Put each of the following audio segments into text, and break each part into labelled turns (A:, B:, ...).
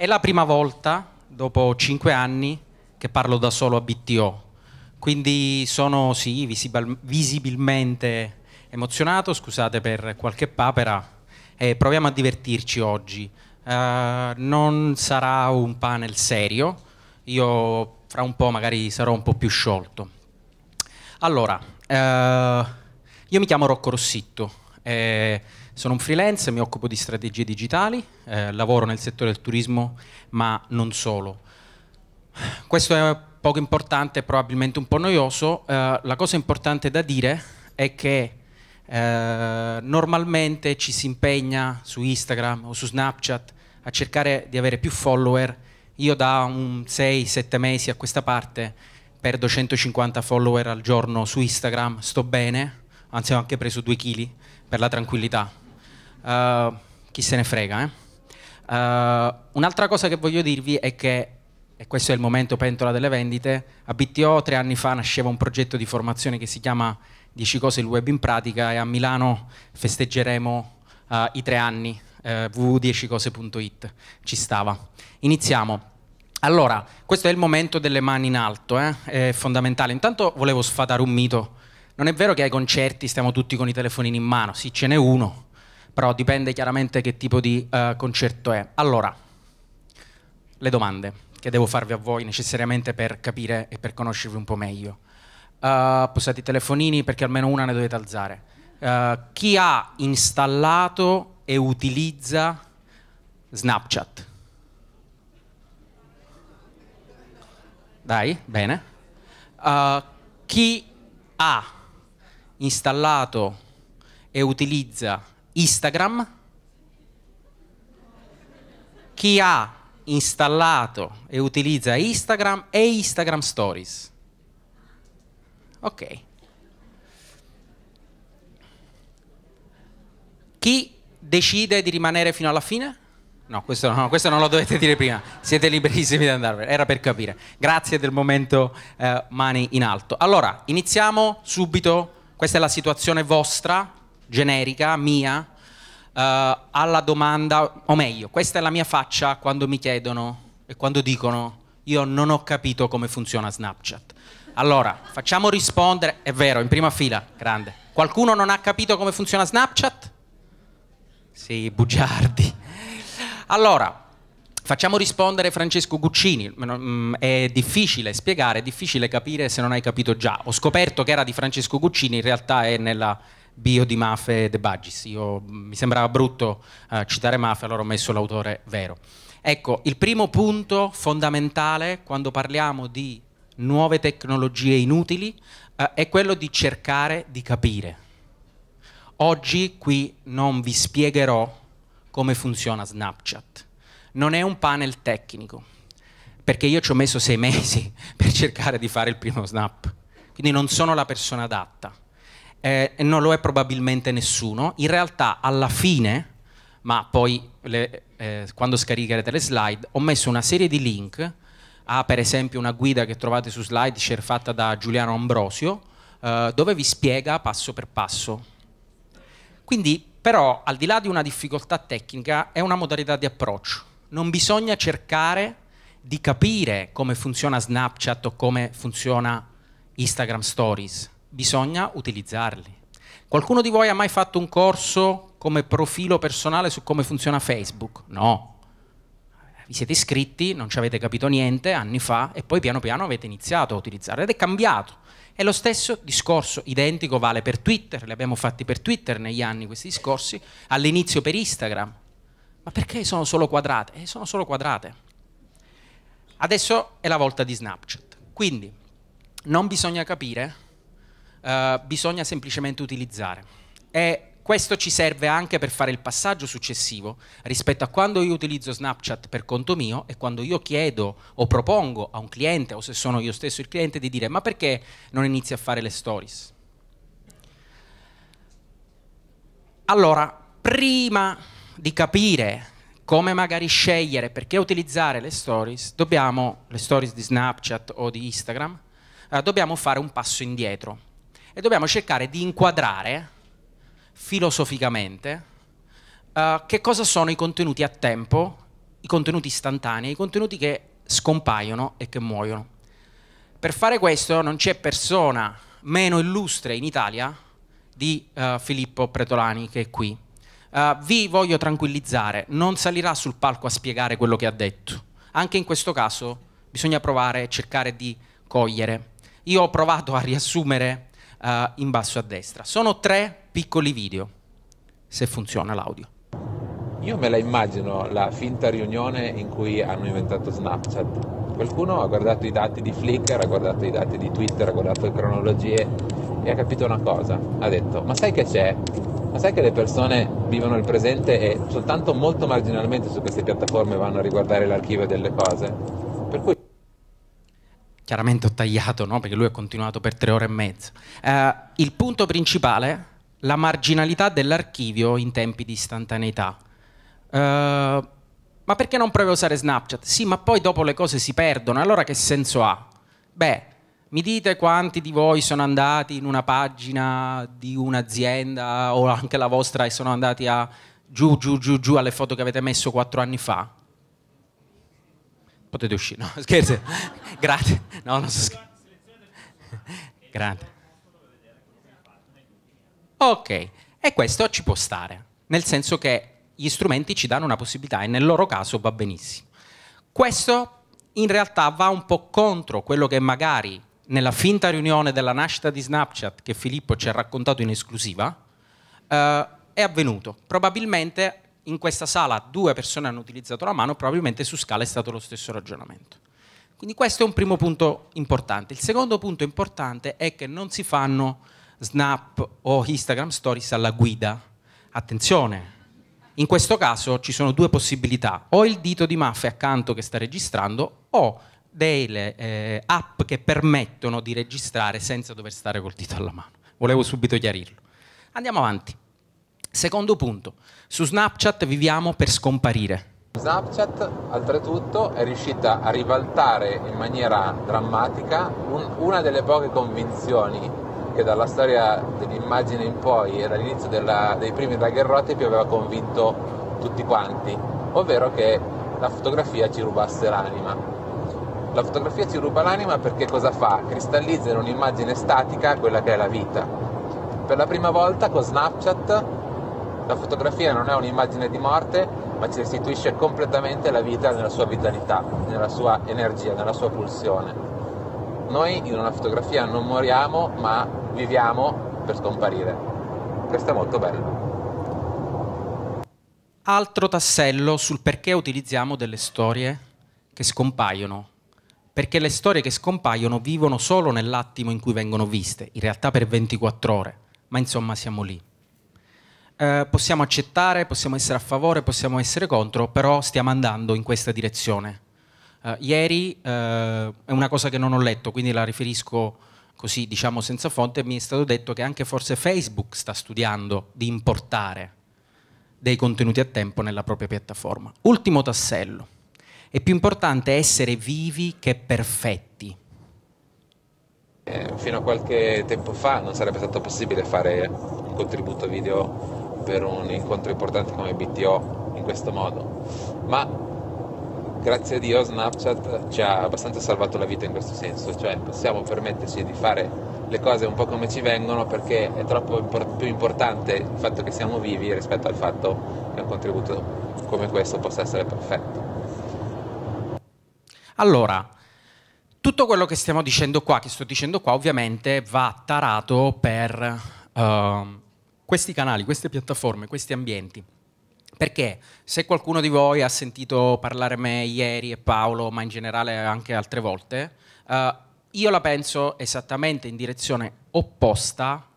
A: È la prima volta, dopo cinque anni, che parlo da solo a BTO. Quindi sono sì, visibilmente emozionato, scusate per qualche papera, e proviamo a divertirci oggi. Uh, non sarà un panel serio, io fra un po' magari sarò un po' più sciolto. Allora, uh, io mi chiamo Rocco Rossitto, eh, sono un freelance, mi occupo di strategie digitali, eh, lavoro nel settore del turismo, ma non solo. Questo è poco importante, probabilmente un po' noioso. Eh, la cosa importante da dire è che eh, normalmente ci si impegna su Instagram o su Snapchat a cercare di avere più follower. Io da un 6-7 mesi a questa parte perdo 150 follower al giorno su Instagram, sto bene, anzi ho anche preso 2 kg per la tranquillità. Eh, chi se ne frega, eh? uh, un'altra cosa che voglio dirvi è che, e questo è il momento pentola delle vendite, a BTO tre anni fa nasceva un progetto di formazione che si chiama 10 cose il web in pratica e a Milano festeggeremo uh, i tre anni, www.10cose.it, ci stava. Iniziamo. Allora, questo è il momento delle mani in alto, eh? è fondamentale. Intanto volevo sfatare un mito. Non è vero che ai concerti stiamo tutti con i telefonini in mano, sì ce n'è uno, però dipende chiaramente che tipo di uh, concerto è. Allora, le domande che devo farvi a voi necessariamente per capire e per conoscervi un po' meglio. Uh, posate i telefonini perché almeno una ne dovete alzare. Uh, chi ha installato e utilizza Snapchat? Dai, bene. Uh, chi ha installato e utilizza Instagram, chi ha installato e utilizza Instagram e Instagram Stories. Ok. Chi decide di rimanere fino alla fine? No questo, no, questo non lo dovete dire prima, siete liberissimi di andarvene, era per capire. Grazie del momento eh, mani in alto. Allora, iniziamo subito, questa è la situazione vostra, generica, mia, uh, alla domanda, o meglio, questa è la mia faccia quando mi chiedono e quando dicono io non ho capito come funziona Snapchat. Allora, facciamo rispondere, è vero, in prima fila, grande. Qualcuno non ha capito come funziona Snapchat? Sì, bugiardi. Allora, facciamo rispondere Francesco Guccini, mm, è difficile spiegare, è difficile capire se non hai capito già. Ho scoperto che era di Francesco Guccini, in realtà è nella bio di Mafe De Baggis. Io, mm, mi sembrava brutto eh, citare Mafe, allora ho messo l'autore vero. Ecco, il primo punto fondamentale quando parliamo di nuove tecnologie inutili eh, è quello di cercare di capire. Oggi qui non vi spiegherò come funziona Snapchat. Non è un panel tecnico, perché io ci ho messo sei mesi per cercare di fare il primo snap, quindi non sono la persona adatta eh, e non lo è probabilmente nessuno, in realtà alla fine, ma poi le, eh, quando scaricherete le slide, ho messo una serie di link a per esempio una guida che trovate su Slideshare fatta da Giuliano Ambrosio, eh, dove vi spiega passo per passo. Quindi però al di là di una difficoltà tecnica è una modalità di approccio. Non bisogna cercare di capire come funziona Snapchat o come funziona Instagram Stories bisogna utilizzarli. Qualcuno di voi ha mai fatto un corso come profilo personale su come funziona Facebook? No. Vi siete iscritti, non ci avete capito niente anni fa e poi piano piano avete iniziato a utilizzarlo ed è cambiato. E lo stesso discorso identico vale per Twitter, li abbiamo fatti per Twitter negli anni questi discorsi, all'inizio per Instagram. Ma perché sono solo quadrate? Eh, sono solo quadrate. Adesso è la volta di Snapchat. Quindi non bisogna capire eh, bisogna semplicemente utilizzare. E questo ci serve anche per fare il passaggio successivo rispetto a quando io utilizzo Snapchat per conto mio e quando io chiedo o propongo a un cliente o se sono io stesso il cliente di dire ma perché non inizi a fare le stories? Allora, prima di capire come magari scegliere perché utilizzare le stories, dobbiamo, le stories di Snapchat o di Instagram, eh, dobbiamo fare un passo indietro e dobbiamo cercare di inquadrare filosoficamente uh, che cosa sono i contenuti a tempo, i contenuti istantanei, i contenuti che scompaiono e che muoiono. Per fare questo non c'è persona meno illustre in Italia di uh, Filippo Pretolani che è qui. Uh, vi voglio tranquillizzare, non salirà sul palco a spiegare quello che ha detto. Anche in questo caso bisogna provare e cercare di cogliere. Io ho provato a riassumere uh, in basso a destra. Sono tre piccoli video, se funziona l'audio.
B: Io me la immagino la finta riunione in cui hanno inventato Snapchat. Qualcuno ha guardato i dati di Flickr, ha guardato i dati di Twitter, ha guardato le cronologie e ha capito una cosa. Ha detto, ma sai che c'è? Ma sai che le persone vivono il presente e soltanto molto marginalmente su queste piattaforme vanno a riguardare l'archivio delle cose?
A: chiaramente ho tagliato, no? perché lui ha continuato per tre ore e mezza. Eh, il punto principale, la marginalità dell'archivio in tempi di istantaneità. Eh, ma perché non provi a usare Snapchat? Sì, ma poi dopo le cose si perdono, allora che senso ha? Beh, mi dite quanti di voi sono andati in una pagina di un'azienda o anche la vostra e sono andati a giù, giù, giù, giù alle foto che avete messo quattro anni fa? potete uscire, no scherzo, grazie, no non so scherzo. Grande. Ok, e questo ci può stare, nel senso che gli strumenti ci danno una possibilità e nel loro caso va benissimo. Questo in realtà va un po' contro quello che magari nella finta riunione della nascita di Snapchat che Filippo ci ha raccontato in esclusiva, eh, è avvenuto. Probabilmente in questa sala due persone hanno utilizzato la mano, probabilmente su Scala è stato lo stesso ragionamento. Quindi questo è un primo punto importante. Il secondo punto importante è che non si fanno Snap o Instagram Stories alla guida. Attenzione, in questo caso ci sono due possibilità, o il dito di Maffe accanto che sta registrando o delle eh, app che permettono di registrare senza dover stare col dito alla mano. Volevo subito chiarirlo. Andiamo avanti. Secondo punto, su Snapchat viviamo per scomparire.
B: Snapchat oltretutto è riuscita a ribaltare in maniera drammatica un, una delle poche convinzioni che dalla storia dell'immagine in poi e dall'inizio della, dei primi daguerrotipi aveva convinto tutti quanti, ovvero che la fotografia ci rubasse l'anima. La fotografia ci ruba l'anima perché cosa fa? Cristallizza in un'immagine statica quella che è la vita. Per la prima volta con Snapchat la fotografia non è un'immagine di morte, ma ci restituisce completamente la vita nella sua vitalità, nella sua energia, nella sua pulsione. Noi in una fotografia non moriamo, ma viviamo per scomparire. Questo è molto bello.
A: Altro tassello sul perché utilizziamo delle storie che scompaiono. Perché le storie che scompaiono vivono solo nell'attimo in cui vengono viste, in realtà per 24 ore, ma insomma siamo lì eh, possiamo accettare, possiamo essere a favore, possiamo essere contro, però stiamo andando in questa direzione. Eh, ieri eh, è una cosa che non ho letto, quindi la riferisco così diciamo senza fonte, mi è stato detto che anche forse Facebook sta studiando di importare dei contenuti a tempo nella propria piattaforma. Ultimo tassello. È più importante essere vivi che perfetti.
B: Eh, fino a qualche tempo fa non sarebbe stato possibile fare un contributo video per un incontro importante come BTO in questo modo, ma grazie a Dio Snapchat ci ha abbastanza salvato la vita in questo senso, cioè possiamo permetterci di fare le cose un po' come ci vengono perché è troppo impor- più importante il fatto che siamo vivi rispetto al fatto che un contributo come questo possa essere perfetto.
A: Allora, tutto quello che stiamo dicendo qua, che sto dicendo qua, ovviamente va tarato per... Uh questi canali, queste piattaforme, questi ambienti. Perché se qualcuno di voi ha sentito parlare me ieri e Paolo, ma in generale anche altre volte, eh, io la penso esattamente in direzione opposta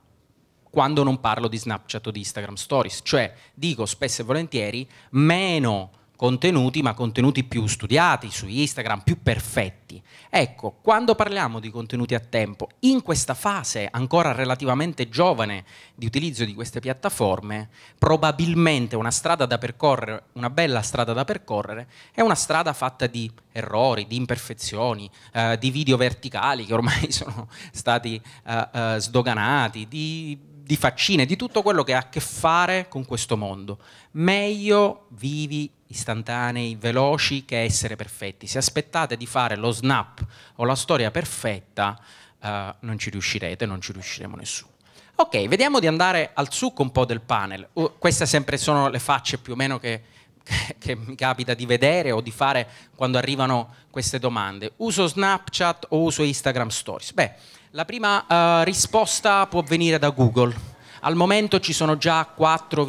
A: quando non parlo di Snapchat o di Instagram Stories. Cioè dico spesso e volentieri meno contenuti, ma contenuti più studiati su Instagram, più perfetti. Ecco, quando parliamo di contenuti a tempo, in questa fase ancora relativamente giovane di utilizzo di queste piattaforme, probabilmente una strada da percorrere, una bella strada da percorrere, è una strada fatta di errori, di imperfezioni, eh, di video verticali che ormai sono stati eh, eh, sdoganati, di di faccine, di tutto quello che ha a che fare con questo mondo. Meglio vivi istantanei, veloci, che essere perfetti. Se aspettate di fare lo snap o la storia perfetta, eh, non ci riuscirete, non ci riusciremo nessuno. Ok, vediamo di andare al succo un po' del panel. Uh, queste sempre sono le facce più o meno che, che, che mi capita di vedere o di fare quando arrivano queste domande. Uso Snapchat o uso Instagram Stories? Beh, la prima eh, risposta può venire da Google. Al momento ci sono già 4,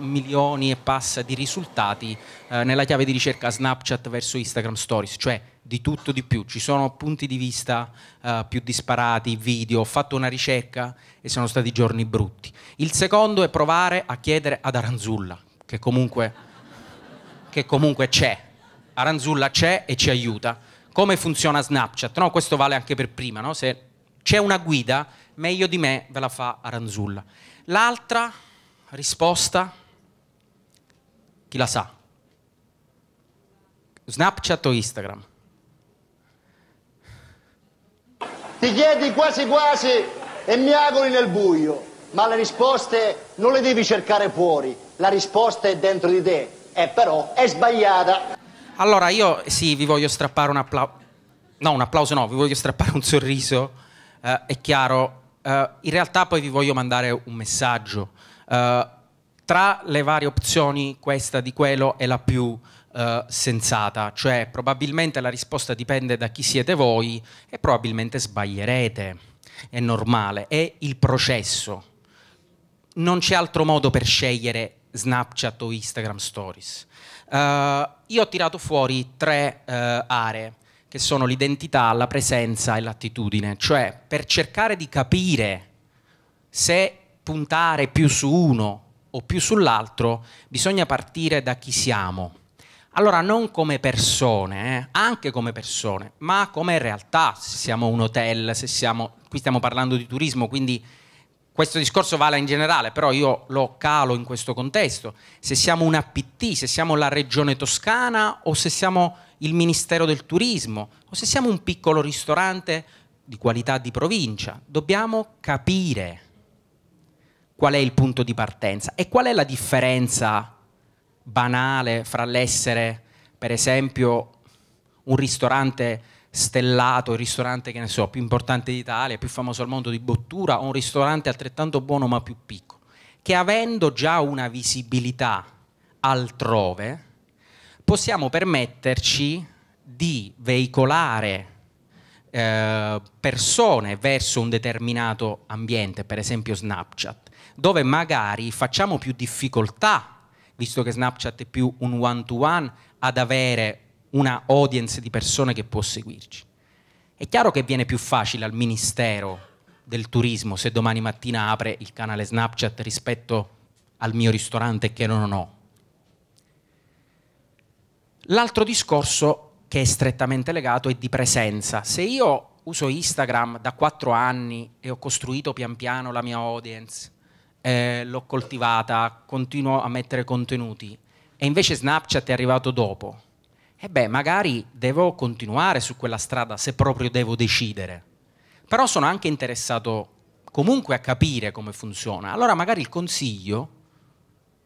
A: milioni e passa di risultati eh, nella chiave di ricerca Snapchat verso Instagram Stories, cioè di tutto di più. Ci sono punti di vista eh, più disparati, video, ho fatto una ricerca e sono stati giorni brutti. Il secondo è provare a chiedere ad Aranzulla, che comunque, che comunque c'è. Aranzulla c'è e ci aiuta. Come funziona Snapchat? No, questo vale anche per prima, no? Se c'è una guida, meglio di me ve la fa Aranzulla. L'altra risposta, chi la sa? Snapchat o Instagram?
C: Ti
B: chiedi quasi quasi e miagoli nel buio, ma le risposte non le devi cercare fuori, la risposta è dentro di te, e però è sbagliata.
A: Allora io sì, vi voglio strappare un applauso, no un applauso no, vi voglio strappare un sorriso eh, è chiaro. Eh, in realtà poi vi voglio mandare un messaggio. Eh, tra le varie opzioni, questa di quello è la più eh, sensata, cioè probabilmente la risposta dipende da chi siete voi e probabilmente sbaglierete, è normale, è il processo. Non c'è altro modo per scegliere Snapchat o Instagram Stories. Uh, io ho tirato fuori tre uh, aree che sono l'identità, la presenza e l'attitudine, cioè per cercare di capire se puntare più su uno o più sull'altro, bisogna partire da chi siamo. Allora non come persone, eh, anche come persone, ma come realtà, se siamo un hotel, se siamo... qui stiamo parlando di turismo, quindi questo discorso vale in generale, però io lo calo in questo contesto. Se siamo un APT, se siamo la regione toscana o se siamo il Ministero del Turismo o se siamo un piccolo ristorante di qualità di provincia. Dobbiamo capire qual è il punto di partenza e qual è la differenza banale fra l'essere, per esempio, un ristorante stellato, il ristorante che ne so, più importante d'Italia, più famoso al mondo di Bottura, o un ristorante altrettanto buono ma più piccolo, che avendo già una visibilità altrove, possiamo permetterci di veicolare eh, persone verso un determinato ambiente, per esempio Snapchat, dove magari facciamo più difficoltà, visto che Snapchat è più un one-to-one, -one, ad avere una audience di persone che può seguirci. È chiaro che viene più facile al Ministero del Turismo se domani mattina apre il canale Snapchat rispetto al mio ristorante che non ho L'altro discorso che è strettamente legato è di presenza. Se io uso Instagram da 4 anni e ho costruito pian piano la mia audience, eh, l'ho coltivata, continuo a mettere contenuti e invece Snapchat è arrivato dopo, e eh beh, magari devo continuare su quella strada se proprio devo decidere. Però sono anche interessato comunque a capire come funziona. Allora magari il consiglio,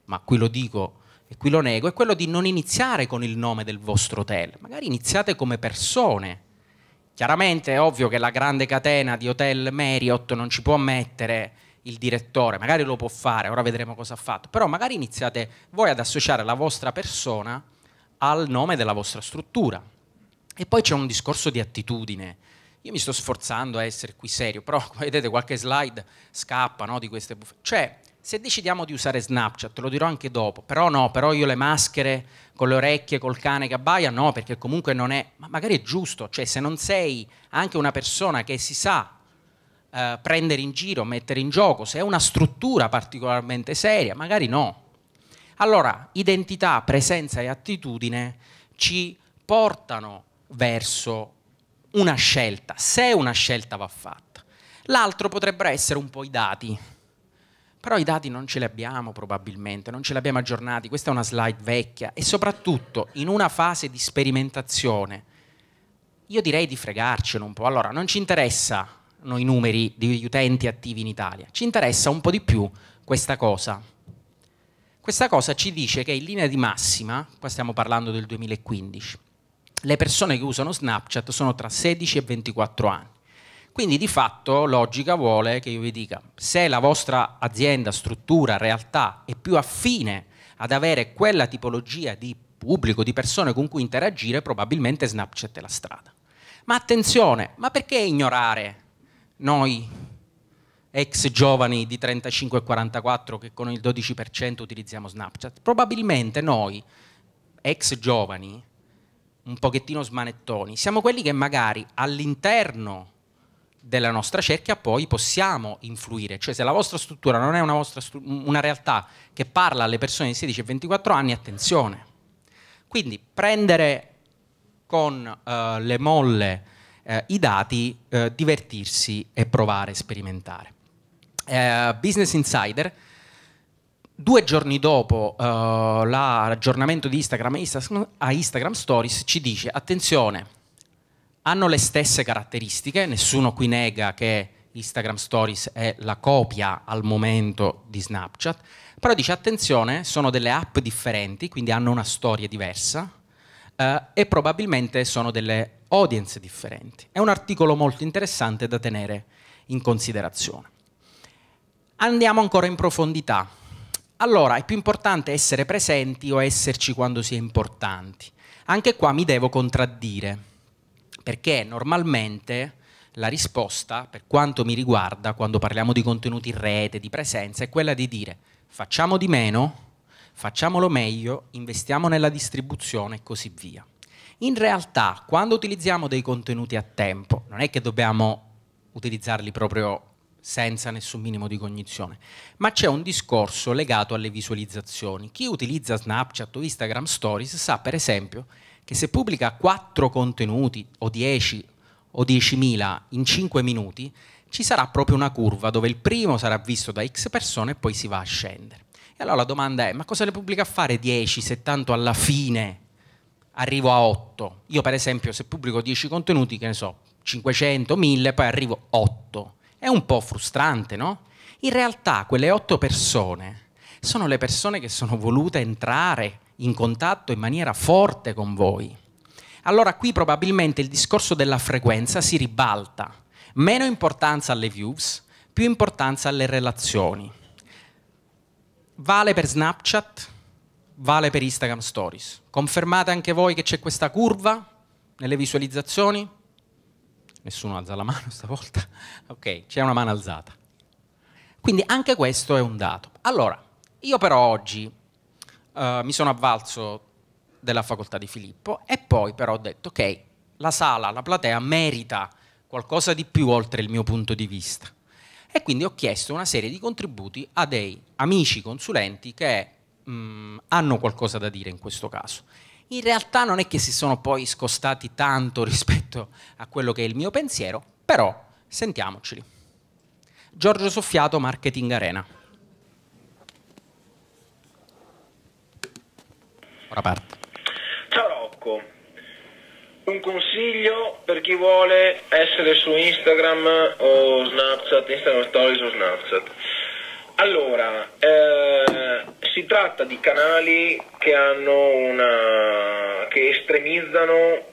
A: ma qui lo dico e qui lo nego, è quello di non iniziare con il nome del vostro hotel, magari iniziate come persone. Chiaramente è ovvio che la grande catena di hotel Marriott non ci può mettere il direttore, magari lo può fare, ora vedremo cosa ha fatto, però magari iniziate voi ad associare la vostra persona al nome della vostra struttura. E poi c'è un discorso di attitudine. Io mi sto sforzando a essere qui serio, però vedete qualche slide scappa no, di queste buffe. Cioè, se decidiamo di usare Snapchat, te lo dirò anche dopo, però no, però io le maschere con le orecchie, col cane che abbaia, no, perché comunque non è, ma magari è giusto, cioè se non sei anche una persona che si sa eh, prendere in giro, mettere in gioco, se è una struttura particolarmente seria, magari no. Allora, identità, presenza e attitudine ci portano verso una scelta, se una scelta va fatta. L'altro potrebbero essere un po' i dati però i dati non ce li abbiamo probabilmente, non ce li abbiamo aggiornati, questa è una slide vecchia e soprattutto in una fase di sperimentazione io direi di fregarcelo un po', allora non ci interessano i numeri degli utenti attivi in Italia, ci interessa un po' di più questa cosa. Questa cosa ci dice che in linea di massima, qua stiamo parlando del 2015, le persone che usano Snapchat sono tra 16 e 24 anni. Quindi di fatto logica vuole che io vi dica se la vostra azienda, struttura, realtà è più affine ad avere quella tipologia di pubblico, di persone con cui interagire, probabilmente Snapchat è la strada. Ma attenzione, ma perché ignorare noi ex giovani di 35 e 44 che con il 12% utilizziamo Snapchat? Probabilmente noi ex giovani, un pochettino smanettoni, siamo quelli che magari all'interno della nostra cerchia poi possiamo influire, cioè se la vostra struttura non è una, una realtà che parla alle persone di 16 e 24 anni, attenzione. Quindi prendere con eh, le molle eh, i dati, eh, divertirsi e provare, sperimentare. Eh, Business Insider, due giorni dopo eh, l'aggiornamento di Instagram a Instagram Stories, ci dice attenzione, hanno le stesse caratteristiche, nessuno qui nega che Instagram Stories è la copia al momento di Snapchat, però dice attenzione, sono delle app differenti, quindi hanno una storia diversa eh, e probabilmente sono delle audience differenti. È un articolo molto interessante da tenere in considerazione. Andiamo ancora in profondità. Allora, è più importante essere presenti o esserci quando si è importanti. Anche qua mi devo contraddire perché normalmente la risposta, per quanto mi riguarda, quando parliamo di contenuti in rete, di presenza, è quella di dire facciamo di meno, facciamolo meglio, investiamo nella distribuzione e così via. In realtà, quando utilizziamo dei contenuti a tempo, non è che dobbiamo utilizzarli proprio senza nessun minimo di cognizione, ma c'è un discorso legato alle visualizzazioni. Chi utilizza Snapchat o Instagram Stories sa, per esempio, che se pubblica 4 contenuti o 10 o 10.000 in 5 minuti, ci sarà proprio una curva dove il primo sarà visto da X persone e poi si va a scendere. E allora la domanda è, ma cosa le pubblica a fare 10 se tanto alla fine arrivo a 8? Io per esempio se pubblico 10 contenuti, che ne so, 500, 1000, poi arrivo a 8. È un po' frustrante, no? In realtà quelle 8 persone sono le persone che sono volute entrare in contatto in maniera forte con voi. Allora qui probabilmente il discorso della frequenza si ribalta, meno importanza alle views, più importanza alle relazioni. Vale per Snapchat, vale per Instagram Stories. Confermate anche voi che c'è questa curva nelle visualizzazioni? Nessuno alza la mano stavolta? Ok, c'è una mano alzata. Quindi anche questo è un dato. Allora, io però oggi eh, mi sono avvalso della facoltà di Filippo e poi però ho detto ok, la sala, la platea merita qualcosa di più oltre il mio punto di vista. E quindi ho chiesto una serie di contributi a dei amici consulenti che mh, mm, hanno qualcosa da dire in questo caso. In realtà non è che si sono poi scostati tanto rispetto a quello che è il mio pensiero, però sentiamoceli. Giorgio Soffiato, Marketing Arena. a parte.
D: Ciao Rocco, un consiglio per chi vuole essere su Instagram o Snapchat, Instagram Stories o Snapchat. Allora, eh, si tratta di canali che hanno una che estremizzano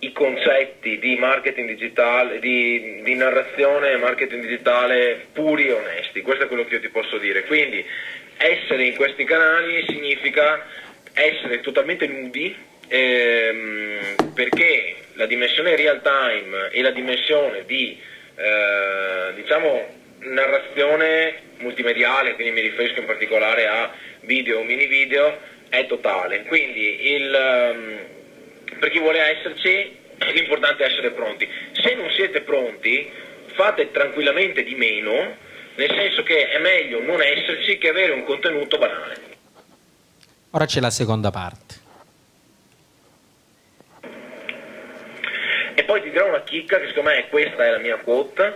D: i concetti di marketing digitale, di, di narrazione e marketing digitale puri e onesti, questo è quello che io ti posso dire. Quindi essere in questi canali significa essere totalmente nudi ehm, perché la dimensione real time e la dimensione di eh, diciamo narrazione multimediale, quindi mi riferisco in particolare a video o mini video, è totale. Quindi il, ehm, per chi vuole esserci l'importante è essere pronti. Se non siete pronti fate tranquillamente di meno, nel senso che è meglio non esserci che avere un contenuto banale.
A: Ora c'è la seconda parte.
D: E poi ti dirò una chicca, che secondo me è questa è la mia quota.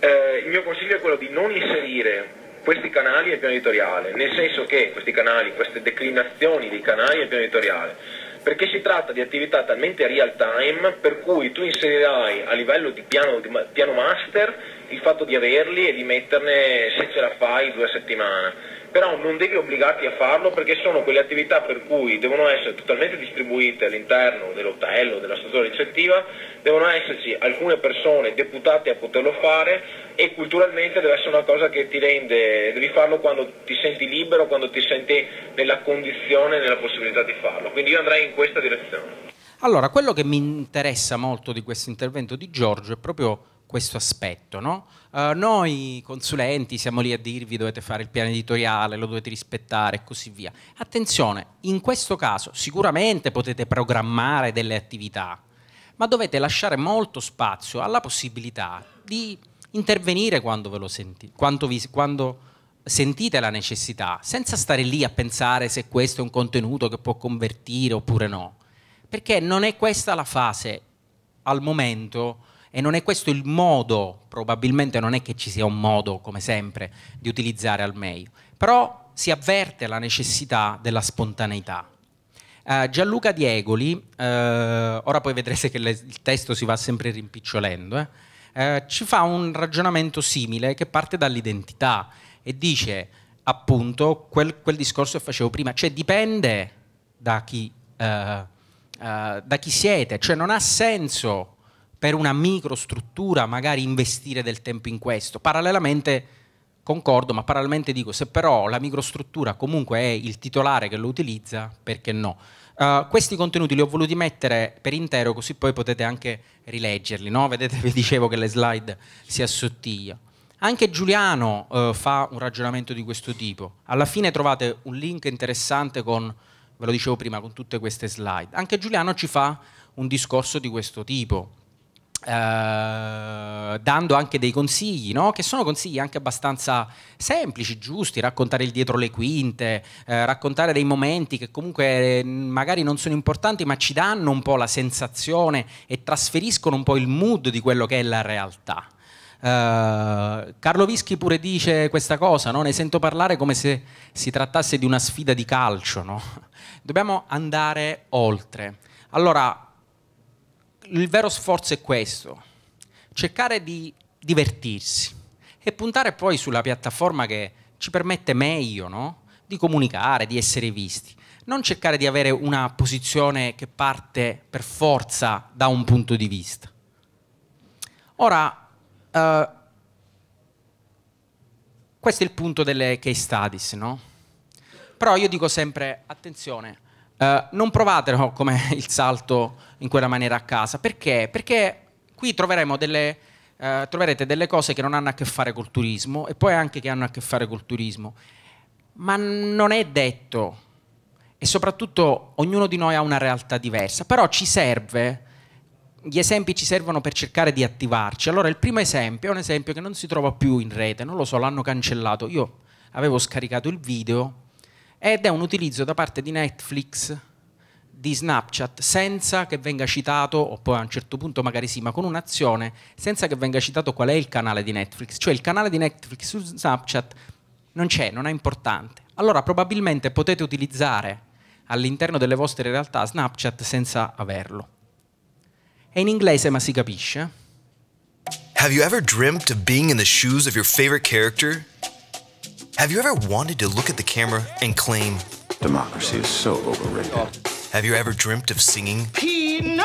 D: Eh, il mio consiglio è quello di non inserire questi canali nel piano editoriale, nel senso che questi canali, queste declinazioni dei canali nel piano editoriale, perché si tratta di attività talmente real time per cui tu inserirai a livello di piano, di piano master il fatto di averli e di metterne, se ce la fai, due settimane però non devi obbligarti a farlo perché sono quelle attività per cui devono essere totalmente distribuite all'interno dell'hotel o della struttura ricettiva, devono esserci alcune persone deputate a poterlo fare e culturalmente deve essere una cosa che ti rende, devi farlo quando ti senti libero, quando ti senti nella condizione, nella possibilità di farlo. Quindi io andrei in questa direzione.
A: Allora, quello che mi interessa molto di questo intervento di Giorgio è proprio questo aspetto, no? Eh, noi consulenti siamo lì a dirvi dovete fare il piano editoriale, lo dovete rispettare e così via. Attenzione, in questo caso sicuramente potete programmare delle attività, ma dovete lasciare molto spazio alla possibilità di intervenire quando, ve lo senti, quando, vi, quando sentite la necessità, senza stare lì a pensare se questo è un contenuto che può convertire oppure no, perché non è questa la fase al momento e non è questo il modo, probabilmente non è che ci sia un modo, come sempre, di utilizzare al meglio, però si avverte la necessità della spontaneità. Uh, Gianluca Diegoli, uh, ora poi vedrete che le, il testo si va sempre rimpicciolendo, eh, uh, ci fa un ragionamento simile che parte dall'identità e dice appunto quel, quel, discorso che facevo prima, cioè dipende da chi, da chi siete, cioè non ha senso per una microstruttura magari investire del tempo in questo. Parallelamente, concordo, ma parallelamente dico, se però la microstruttura comunque è il titolare che lo utilizza, perché no? Uh, questi contenuti li ho voluti mettere per intero così poi potete anche rileggerli, no? vedete vi dicevo che le slide si assottigliano. Anche Giuliano uh, fa un ragionamento di questo tipo. Alla fine trovate un link interessante con, ve lo dicevo prima, con tutte queste slide. Anche Giuliano ci fa un discorso di questo tipo. Eh, dando anche dei consigli, no? che sono consigli anche abbastanza semplici, giusti, raccontare il dietro le quinte, eh, raccontare dei momenti che comunque eh, magari non sono importanti, ma ci danno un po' la sensazione e trasferiscono un po' il mood di quello che è la realtà. Uh, Carlo Vischi pure dice questa cosa, no? ne sento parlare come se si trattasse di una sfida di calcio, no? dobbiamo andare oltre. Allora, il vero sforzo è questo, cercare di divertirsi e puntare poi sulla piattaforma che ci permette meglio no? di comunicare, di essere visti. Non cercare di avere una posizione che parte per forza da un punto di vista. Ora, eh, questo è il punto delle case studies, no? Però io dico sempre, attenzione, eh, non provate come il salto in quella maniera a casa, perché? Perché qui troveremo delle, uh, troverete delle cose che non hanno a che fare col turismo e poi anche che hanno a che fare col turismo, ma non è detto e soprattutto ognuno di noi ha una realtà diversa, però ci serve gli esempi ci servono per cercare di attivarci. Allora il primo esempio è un esempio che non si trova più in rete, non lo so, l'hanno cancellato. Io avevo scaricato il video ed è un utilizzo da parte di Netflix di Snapchat senza che venga citato, o poi a un certo punto magari sì, ma con un'azione, senza che venga citato qual è il canale di Netflix. Cioè il canale di Netflix su Snapchat non c'è, non è importante. Allora probabilmente potete utilizzare all'interno delle vostre realtà Snapchat senza averlo. È in inglese ma si capisce.
C: Have you ever dreamt of being in the shoes of your favorite character? Have you ever wanted to look at the camera and claim, Democracy is so overrated? Have you ever dreamt of singing? Peanut!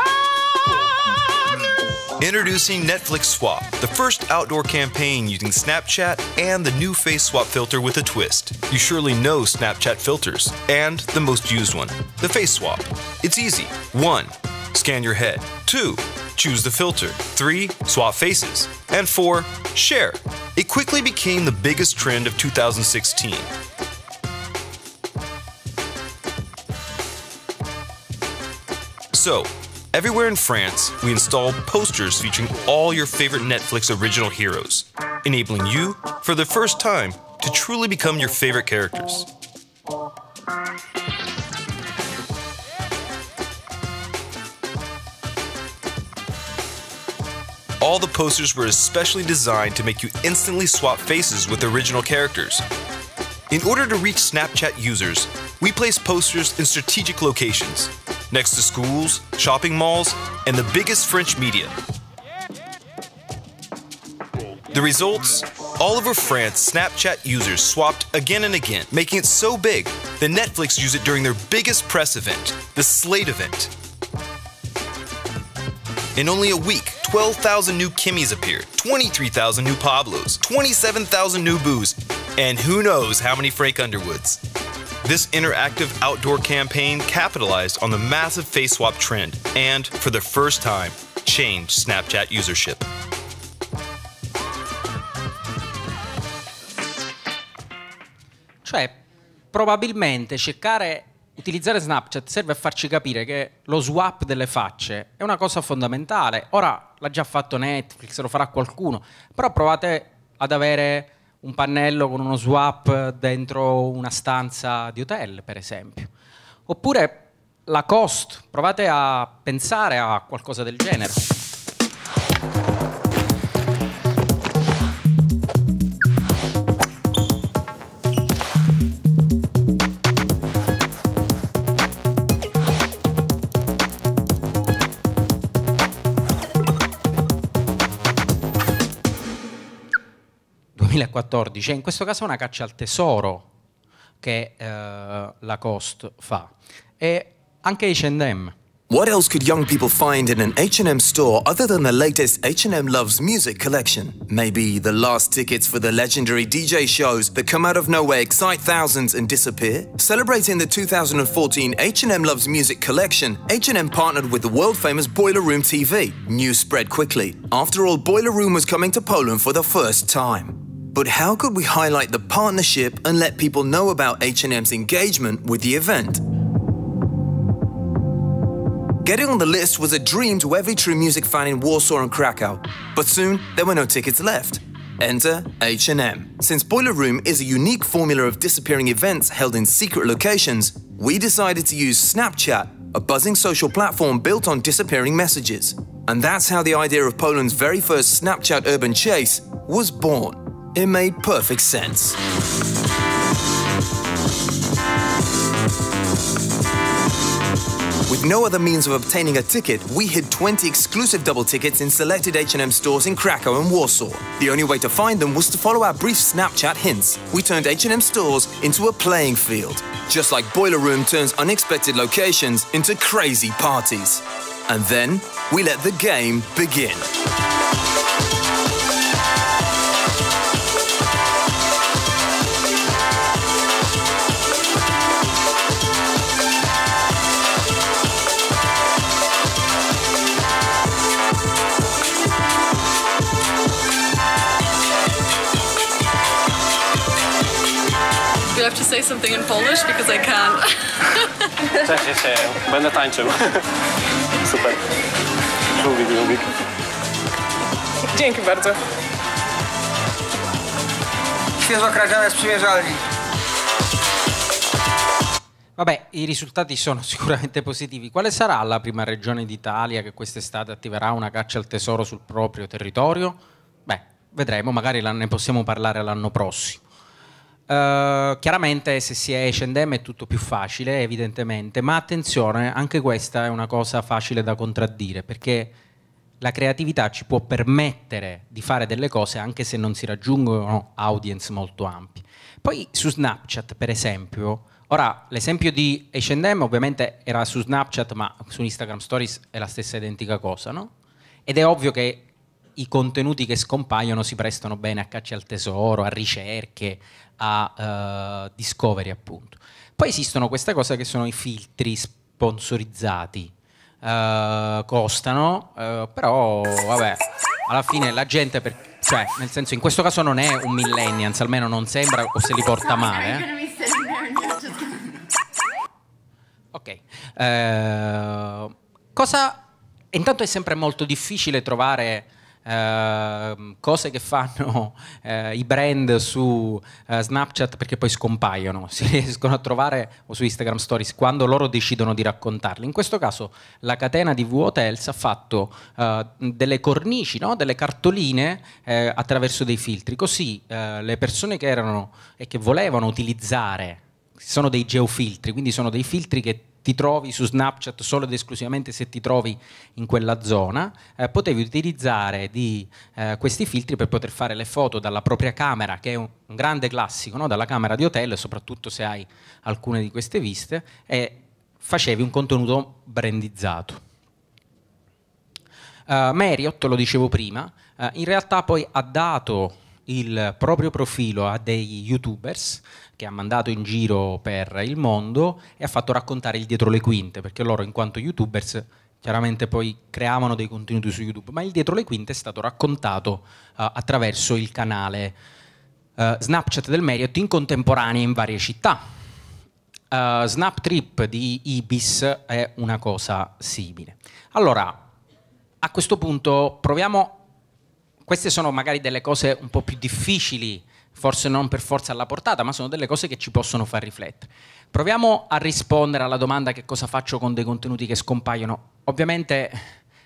C: Introducing Netflix Swap, the first outdoor campaign using Snapchat and the new face swap filter with a twist. You surely know Snapchat filters, and the most used one, the face swap. It's easy. 1. Scan your head. 2 choose the filter. 3. Swap faces. And 4. Share. It quickly became the biggest trend of 2016. So, everywhere in France, we installed posters featuring all your favorite Netflix original heroes, enabling you, for the first time, to truly become your favorite characters. All the posters were especially designed to make you instantly swap faces with original characters. In order to reach Snapchat users, we place posters in strategic locations, next to schools, shopping malls, and the biggest French media. The results? All over France, Snapchat users swapped again and again, making it so big that Netflix used it during their biggest press event, the Slate event. In only a week, 12,000 new Kimmys appeared, 23,000 new Pablos, 27,000 new Boos, and who knows how many Frank Underwoods. This interactive outdoor campaign capitalized on the massive face swap trend and, for the first time, changed Snapchat usership.
A: Cioè, probabilmente cercare utilizzare Snapchat serve a farci capire che lo swap delle facce è una cosa fondamentale. Ora l'ha già fatto Netflix, lo farà qualcuno, però provate ad avere un pannello con uno swap dentro una stanza di hotel, per esempio. Oppure la cost, provate a pensare a qualcosa del genere. in questo caso è una caccia al tesoro che eh, la Cost fa. E anche H&M.
E: What else could young people find in an H&M store other than the latest H&M Loves music collection? Maybe the last tickets for the legendary DJ shows that come out of nowhere, excite thousands and disappear? Celebrating the 2014 H&M Loves music collection, H&M partnered with the world-famous Boiler Room TV. News spread quickly. After all, Boiler Room was coming to Poland for the first time. But how could we highlight the partnership and let people know about H&M's engagement with the event? Getting on the list was a dream to every true music fan in Warsaw and Krakow, but soon there were no tickets left. Enter H&M. Since Boiler Room is a unique formula of disappearing events held in secret locations, we decided to use Snapchat, a buzzing social platform built on disappearing messages. And that's how the idea of Poland's very first Snapchat urban chase was born. It made perfect sense. With no other means of obtaining a ticket, we hid 20 exclusive double tickets in selected H&M stores in Krakow and Warsaw. The only way to find them was to follow our brief Snapchat hints. We turned H&M stores into a playing field, just like Boiler Room turns unexpected locations into crazy parties. And then we let the game begin.
C: something in Polish because I can't.
D: Cześć, cześć, będę tańczył. Super. Lubik, lubik. Dzięki bardzo. Świeżo kradzione z przymierzalni.
A: Vabbè, i risultati sono sicuramente positivi. Quale sarà la prima regione d'Italia che quest'estate attiverà una caccia al tesoro sul proprio territorio? Beh, vedremo, magari ne possiamo parlare l'anno prossimo. Uh, chiaramente se si è H&M è tutto più facile, evidentemente, ma attenzione, anche questa è una cosa facile da contraddire, perché la creatività ci può permettere di fare delle cose anche se non si raggiungono audience molto ampi. Poi su Snapchat, per esempio, ora l'esempio di H&M ovviamente era su Snapchat, ma su Instagram Stories è la stessa identica cosa, no? Ed è ovvio che i contenuti che scompaiono si prestano bene a caccia al tesoro, a ricerche, a uh, discovery appunto. Poi esistono queste cose che sono i filtri sponsorizzati, uh, costano, uh, però vabbè, alla fine la gente, per, cioè nel senso in questo caso non è un millennials, almeno non sembra o se li porta male. Eh. Ok, cosa intanto è sempre molto difficile trovare Ehm, cose che fanno eh, i brand su eh, Snapchat perché poi scompaiono, si riescono a trovare o su Instagram Stories quando loro decidono di raccontarli. In questo caso la catena di V-Hotels ha fatto eh, delle cornici, no? delle cartoline eh, attraverso dei filtri, così eh, le persone che erano e che volevano utilizzare sono dei geofiltri, quindi sono dei filtri che ti trovi su Snapchat solo ed esclusivamente se ti trovi in quella zona, eh, potevi utilizzare di, eh, questi filtri per poter fare le foto dalla propria camera, che è un, un grande classico, no? dalla camera di hotel, soprattutto se hai alcune di queste viste, e facevi un contenuto brandizzato. Uh, Marriott, lo dicevo prima, uh, in realtà poi ha dato il proprio profilo a dei youtubers che ha mandato in giro per il mondo e ha fatto raccontare il dietro le quinte, perché loro in quanto youtubers chiaramente poi creavano dei contenuti su YouTube, ma il dietro le quinte è stato raccontato uh, attraverso il canale uh, Snapchat del Marriott in contemporanea in varie città. Uh, eh, Trip di Ibis è una cosa simile. Allora, a questo punto proviamo queste sono magari delle cose un po' più difficili, forse non per forza alla portata, ma sono delle cose che ci possono far riflettere. Proviamo a rispondere alla domanda che cosa faccio con dei contenuti che scompaiono. Ovviamente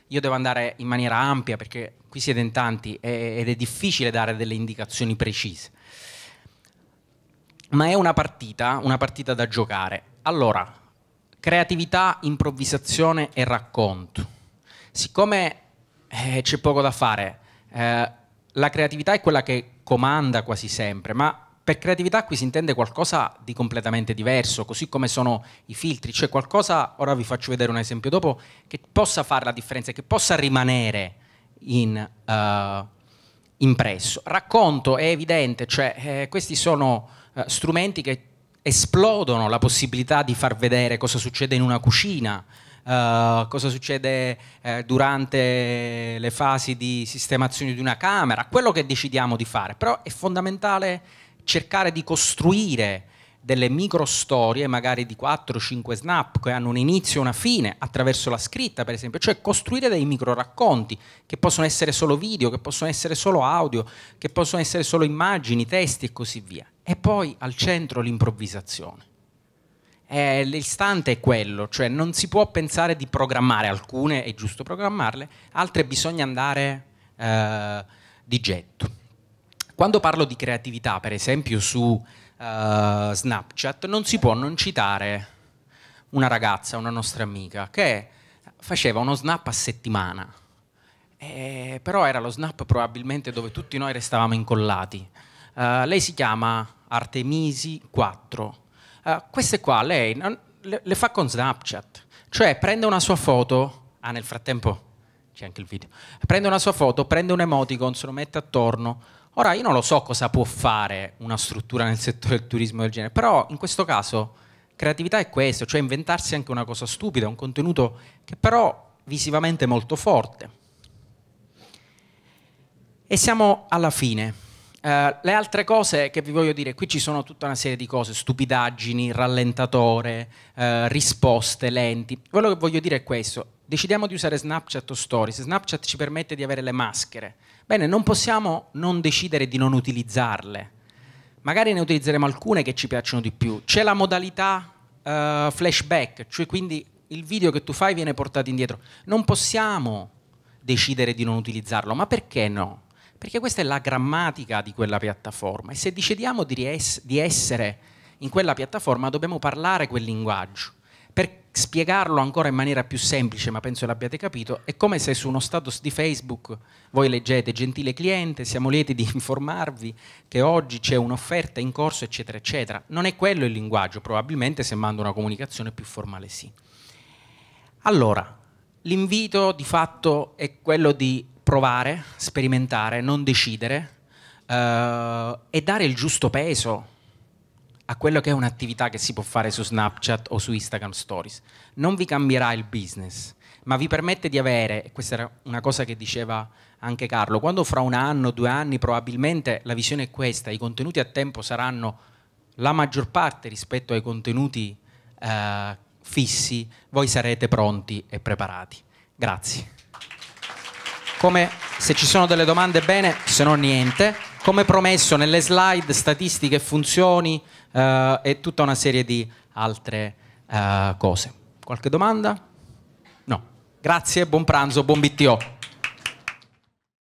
A: io devo andare in maniera ampia perché qui siete in tanti ed è difficile dare delle indicazioni precise. Ma è una partita, una partita da giocare. Allora, creatività, improvvisazione e racconto. Siccome eh, c'è poco da fare, eh, la creatività è quella che comanda quasi sempre, ma per creatività qui si intende qualcosa di completamente diverso, così come sono i filtri, cioè qualcosa, ora vi faccio vedere un esempio dopo, che possa fare la differenza, che possa rimanere in, uh, impresso. Racconto è evidente, cioè eh, questi sono uh, strumenti che esplodono la possibilità di far vedere cosa succede in una cucina, eh, cosa succede eh, durante le fasi di sistemazione di una camera, quello che decidiamo di fare, però è fondamentale cercare di costruire delle micro storie, magari di 4-5 snap, che hanno un inizio e una fine, attraverso la scritta, per esempio, cioè costruire dei micro racconti, che possono essere solo video, che possono essere solo audio, che possono essere solo immagini, testi e così via. E poi al centro l'improvvisazione eh, l'istante è quello, cioè non si può pensare di programmare, alcune è giusto programmarle, altre bisogna andare eh, di getto. Quando parlo di creatività, per esempio su eh, Snapchat, non si può non citare una ragazza, una nostra amica, che faceva uno snap a settimana, eh, però era lo snap probabilmente dove tutti noi restavamo incollati. Eh, lei si chiama Artemisi 4 eh, queste qua lei non, le, le, fa con Snapchat, cioè prende una sua foto, ah nel frattempo c'è anche il video, prende una sua foto, prende un emoticon, se lo mette attorno. Ora io non lo so cosa può fare una struttura nel settore del turismo del genere, però in questo caso creatività è questo, cioè inventarsi anche una cosa stupida, un contenuto che però visivamente è molto forte. E siamo alla fine. Eh, le altre cose che vi voglio dire, qui ci sono tutta una serie di cose, stupidaggini, rallentatore, uh, risposte lenti. Quello che voglio dire è questo, decidiamo di usare Snapchat o Stories, Snapchat ci permette di avere le maschere. Bene, non possiamo non decidere di non utilizzarle. Magari ne utilizzeremo alcune che ci piacciono di più. C'è la modalità uh, flashback, cioè quindi il video che tu fai viene portato indietro. Non possiamo decidere di non utilizzarlo, ma perché no? Perché questa è la grammatica di quella piattaforma e se decidiamo di, ries- di essere in quella piattaforma dobbiamo parlare quel linguaggio. Per spiegarlo ancora in maniera più semplice, ma penso l'abbiate capito, è come se su uno status di Facebook voi leggete gentile cliente, siamo lieti di informarvi che oggi c'è un'offerta in corso, eccetera, eccetera. Non è quello il linguaggio, probabilmente se mando una comunicazione più formale sì. Allora, l'invito di fatto è quello di provare, sperimentare, non decidere eh, e dare il giusto peso a quello che è un'attività che si può fare su Snapchat o su Instagram Stories. Non vi cambierà il business, ma vi permette di avere, questa era una cosa che diceva anche Carlo, quando fra un anno, due anni probabilmente la visione è questa, i contenuti a tempo saranno la maggior parte rispetto ai contenuti eh, fissi, voi sarete pronti e preparati. Grazie come se ci sono delle domande bene, se no niente. Come promesso nelle slide, statistiche, funzioni eh, e tutta una serie di altre eh, cose. Qualche domanda? No. Grazie, buon pranzo, buon BTO.